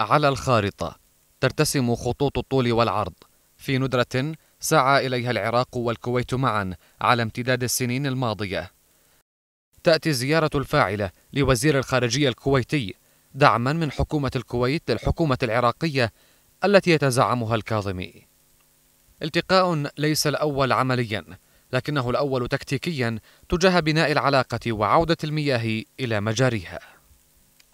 على الخارطة ترتسم خطوط الطول والعرض في ندرة سعى إليها العراق والكويت معا على امتداد السنين الماضية تأتي الزيارة الفاعلة لوزير الخارجية الكويتي دعما من حكومة الكويت للحكومة العراقية التي يتزعمها الكاظمي التقاء ليس الأول عمليا لكنه الأول تكتيكيا تجاه بناء العلاقة وعودة المياه إلى مجاريها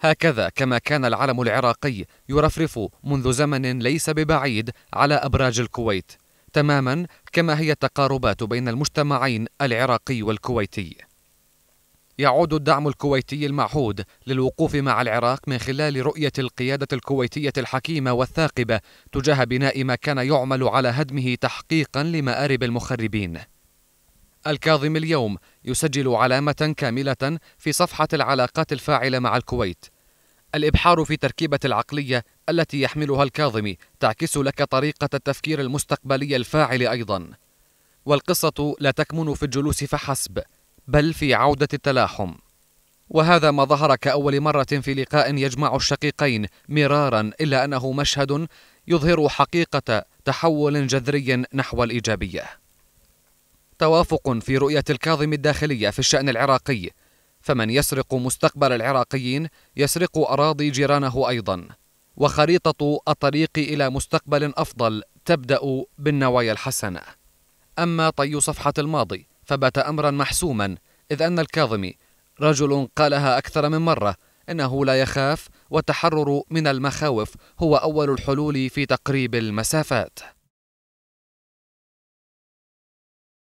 هكذا كما كان العلم العراقي يرفرف منذ زمن ليس ببعيد على ابراج الكويت تماما كما هي التقاربات بين المجتمعين العراقي والكويتي يعود الدعم الكويتي المعهود للوقوف مع العراق من خلال رؤيه القياده الكويتيه الحكيمه والثاقبه تجاه بناء ما كان يعمل على هدمه تحقيقا لمارب المخربين الكاظم اليوم يسجل علامة كاملة في صفحة العلاقات الفاعلة مع الكويت. الإبحار في تركيبة العقلية التي يحملها الكاظم تعكس لك طريقة التفكير المستقبلي الفاعل أيضا. والقصة لا تكمن في الجلوس فحسب، بل في عودة التلاحم. وهذا ما ظهر كأول مرة في لقاء يجمع الشقيقين مرارا إلا أنه مشهد يظهر حقيقة تحول جذري نحو الإيجابية. توافق في رؤية الكاظم الداخلية في الشأن العراقي فمن يسرق مستقبل العراقيين يسرق أراضي جيرانه أيضا وخريطة الطريق إلى مستقبل أفضل تبدأ بالنوايا الحسنة أما طي صفحة الماضي فبات أمرا محسوما إذ أن الكاظمي رجل قالها أكثر من مرة إنه لا يخاف والتحرر من المخاوف هو أول الحلول في تقريب المسافات